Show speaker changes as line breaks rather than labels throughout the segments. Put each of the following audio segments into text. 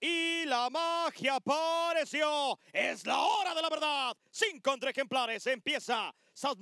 y la magia apareció. Es la hora de la verdad. Cinco contra ejemplares. Empieza South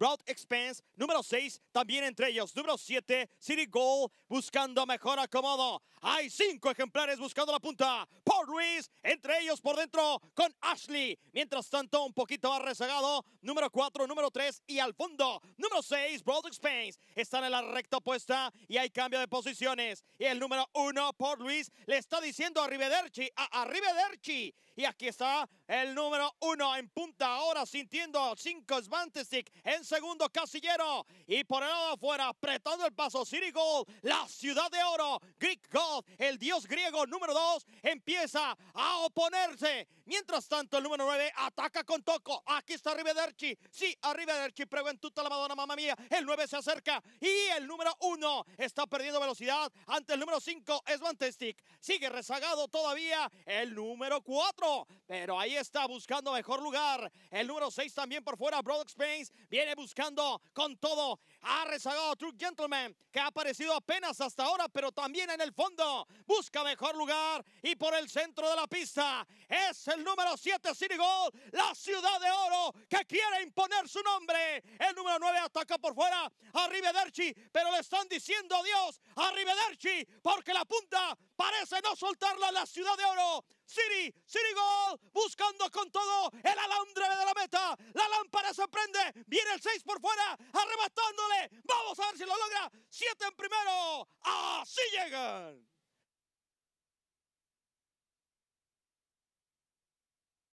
Broad Expense, número 6, también entre ellos. Número 7, City Goal, buscando mejor acomodo. Hay cinco ejemplares buscando la punta. Paul Ruiz, entre ellos por dentro, con Ashley. Mientras tanto, un poquito más rezagado, número 4, número 3 y al fondo, número 6, Broad Expense. Están en la recta opuesta y hay cambio de posiciones. Y el número 1, Paul Ruiz, le está diciendo a a, Arrivederci. Y aquí está el número 1 en punta sintiendo cinco Svantistic en segundo casillero y por el lado afuera apretando el paso City Gold, la ciudad de oro, Greek God, el dios griego número 2 empieza a oponerse. Mientras tanto el número 9 ataca con Toco, aquí está Arrivederci sí, arriba prueba prego en la Madonna, mamá mía, el 9 se acerca y el número 1 está perdiendo velocidad ante el número 5 Mantestick. sigue rezagado todavía el número 4, pero ahí está buscando mejor lugar, el número 6 también por fuera. Broad Spains viene buscando con todo. Ha rezagado True Gentleman, que ha aparecido apenas hasta ahora, pero también en el fondo. Busca mejor lugar y por el centro de la pista. Es el número 7, City Gold, la ciudad de oro, que quiere imponer su nombre. El número 9 ataca por fuera. Arrivederci, pero le están diciendo adiós. Arrivederci, porque la punta parece no soltarla la ciudad de oro. City, City Gold, buscando con todo el alambre se prende, viene el 6 por fuera, arrebatándole. Vamos a ver si lo logra. 7 en primero. Así llegan.